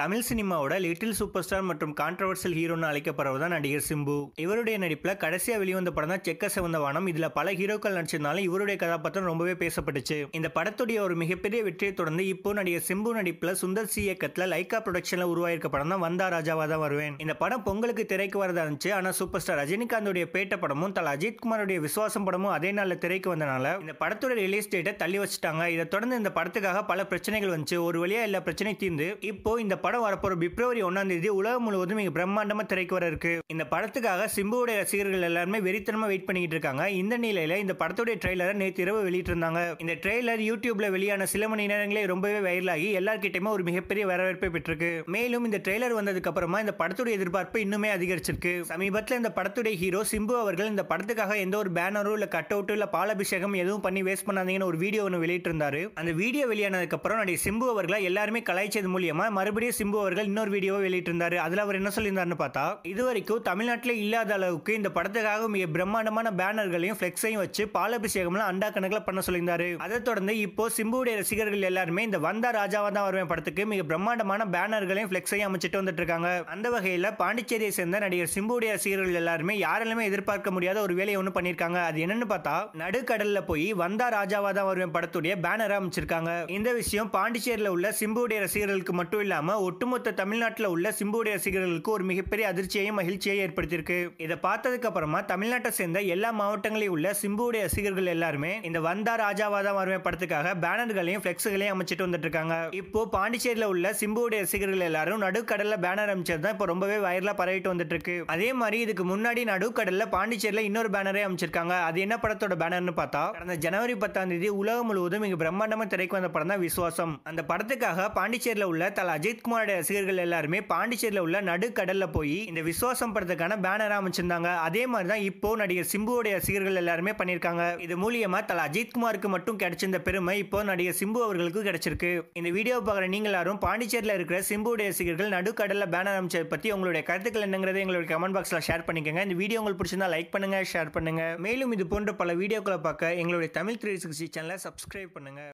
தமிழ் சினிமாவோட little super star மற்றும் controversial ஹீரோன்னு அழைக்கப்படுறது நடிகர் சிம்பு இவருடைய நடிப்பில் கடைசியாக வெளிவந்த படம் தான் செக்க செவந்த வானம் இதில் பல ஹீரோக்கள் நடிச்சிருந்தாலும் இவருடைய கதாபாத்திரம் ரொம்பவே பேசப்பட்டுச்சு இந்த படத்துடைய ஒரு மிகப்பெரிய வெற்றியை தொடர்ந்து இப்போ நடிகர் சிம்பு நடிப்பில் சுந்தர் சி இயக்கத்தில் லைக்கா ப்ரொடக்ஷனில் உருவாயிருக்க படம் தான் வந்தா ராஜாவாக தான் வருவேன் இந்த படம் பொங்கலுக்கு திரைக்கு வரதா இருந்துச்சு ஆனால் சூப்பர் ஸ்டார் ரஜினிகாந்தோடைய பேட்ட படமும் தல அஜித் குமாரோடைய விசுவாசம் படமும் அதே நாளில் திரைக்கு வந்தனால இந்த படத்துடைய ரிலீஸ் டேட்டை தள்ளி வச்சுட்டாங்க இதை தொடர்ந்து இந்த படத்துக்காக பல பிரச்சனைகள் வந்துச்சு ஒரு வழியாக எல்லா பிரச்சனையும் தீர்ந்து இப்போ இந்த படம் வரப்போகிற பிப்ரவரி ஒன்றாம் தேதி உலகம் முழுவதும் இங்கே பிரம்மாண்டமாக திரைக்கு வர இருக்கு இந்த படத்துக்காக சிம்புவுடைய ரசிகர்கள் எல்லாருமே வெறித்தனமாக வெயிட் பண்ணிக்கிட்டு இருக்காங்க இந்த நிலையில் இந்த படத்துடைய ட்ரெய்லரை நேற்று இரவு இருந்தாங்க இந்த ட்ரெய்லர் யூடியூப்ல வெளியான சில மணி நேரங்களே ரொம்பவே வைரலாகி எல்லார்கிட்டயுமே ஒரு மிகப்பெரிய வரவேற்பை பெற்றிருக்கு மேலும் இந்த ட்ரெய்லர் வந்ததுக்கு அப்புறமா இந்த படத்துடைய எதிர்பார்ப்பு இன்னுமே அதிகரிச்சிருக்கு சமீபத்தில் இந்த படத்துடைய ஹீரோ சிம்பு அவர்கள் இந்த படத்துக்காக எந்த ஒரு பேனரும் இல்லை கட் அவுட்டோ இல்லை பாலபிஷேகம் எதுவும் பண்ணி வேஸ்ட் பண்ணாதீங்கன்னு ஒரு வீடியோ ஒன்று இருந்தாரு அந்த வீடியோ வெளியானதுக்கு அப்புறம் நடிகை சிம்பு அவர்களை எல்லாருமே கலாய்ச்சது மூலியமா மறுபடியும் சிம்பு அவர்கள் இன்னொரு வீடியோவை வெளியிட்டிருந்தாரு அதில் அவர் என்ன சொல்லியிருந்தாருன்னு பார்த்தா இதுவரைக்கும் தமிழ்நாட்டில் இல்லாத அளவுக்கு இந்த படத்துக்காக மிக பிரம்மாண்டமான பேனர்களையும் பிளெக்ஸையும் வச்சு பாலாபிஷேகம்லாம் அண்டா கணக்கில் பண்ண சொல்லியிருந்தாரு அதை தொடர்ந்து இப்போ சிம்புவுடைய ரசிகர்கள் எல்லாருமே இந்த வந்தா ராஜாவா தான் வருவேன் படத்துக்கு மிக பிரம்மாண்டமான பேனர்களையும் ஃப்ளெக்ஸையும் அமைச்சிட்டு வந்துட்டு இருக்காங்க அந்த வகையில் பாண்டிச்சேரியை சேர்ந்த நடிகர் சிம்புடைய ரசிகர்கள் எல்லாருமே யாராலுமே எதிர்பார்க்க முடியாத ஒரு வேலையை ஒன்று பண்ணியிருக்காங்க அது என்னன்னு பார்த்தா நடுக்கடல்ல போய் வந்தா ராஜாவா தான் வருவேன் படத்துடைய பேனரை அமைச்சிருக்காங்க இந்த விஷயம் பாண்டிச்சேரியில் உள்ள சிம்புடைய ரசிகர்களுக்கு மட்டும் இல்லாமல் ஒட்டுமொத்த தமிழ்நாட்டில் உள்ள சிம்புவுடைய ரசிகர்களுக்கு ஒரு மிகப்பெரிய அதிர்ச்சியையும் மகிழ்ச்சியை ஏற்படுத்தியிருக்கு இதை பார்த்ததுக்கு அப்புறமா தமிழ்நாட்டை சேர்ந்த எல்லா மாவட்டங்களையும் உள்ள சிம்புவுடைய ரசிகர்கள் எல்லாருமே இந்த வந்தா ராஜாவாதா வரும் படத்துக்காக பேனர்களையும் பிளெக்ஸுகளையும் அமைச்சிட்டு வந்துட்டு இருக்காங்க இப்போ பாண்டிச்சேரியில் உள்ள சிம்புவுடைய ரசிகர்கள் எல்லாரும் நடுக்கடலில் பேனர் அமைச்சது தான் இப்போ ரொம்பவே வைரலாக பரவிட்டு வந்துட்டு இருக்கு அதே மாதிரி இதுக்கு முன்னாடி நடுக்கடலில் பாண்டிச்சேரியில் இன்னொரு பேனரே அமைச்சிருக்காங்க அது என்ன படத்தோட பேனர்னு பார்த்தா கடந்த ஜனவரி பத்தாம் தேதி உலகம் முழுவதும் இங்கு பிரம்மாண்டமாக திரைக்கு வந்த படம் தான் விசுவாசம் அந்த படத்துக்காக பாண்டிச்சேரியில் உள்ள தல அஜித் குமார் ஜெயக்குமாரோட ரசிகர்கள் எல்லாருமே பாண்டிச்சேரியில் உள்ள நடுக்கடலில் போய் இந்த விசுவாசம் படத்துக்கான பேனர் அமைச்சிருந்தாங்க அதே மாதிரி தான் இப்போ நடிகர் சிம்புவோடைய ரசிகர்கள் எல்லாருமே பண்ணியிருக்காங்க இது மூலியமா தலா அஜித்குமாருக்கு மட்டும் கிடைச்சிருந்த பெருமை இப்போ நடிகர் சிம்பு அவர்களுக்கு கிடைச்சிருக்கு இந்த வீடியோ பார்க்குற நீங்கள் எல்லாரும் பாண்டிச்சேரியில் இருக்கிற சிம்புடைய ரசிகர்கள் நடுக்கடலில் பேனர் அமைச்சதை பற்றி உங்களுடைய கருத்துக்கள் என்னங்கிறத எங்களுடைய கமெண்ட் பாக்ஸில் ஷேர் பண்ணிக்கோங்க இந்த வீடியோ உங்களுக்கு பிடிச்சிருந்தா லைக் பண்ணுங்க ஷேர் பண்ணுங்க மேலும் இது போன்ற பல வீடியோக்களை பார்க்க எங்களுடைய தமிழ் த்ரீ சிக்ஸ்டி சேனலை சப்ஸ்கிரைப் பண்ணுங்க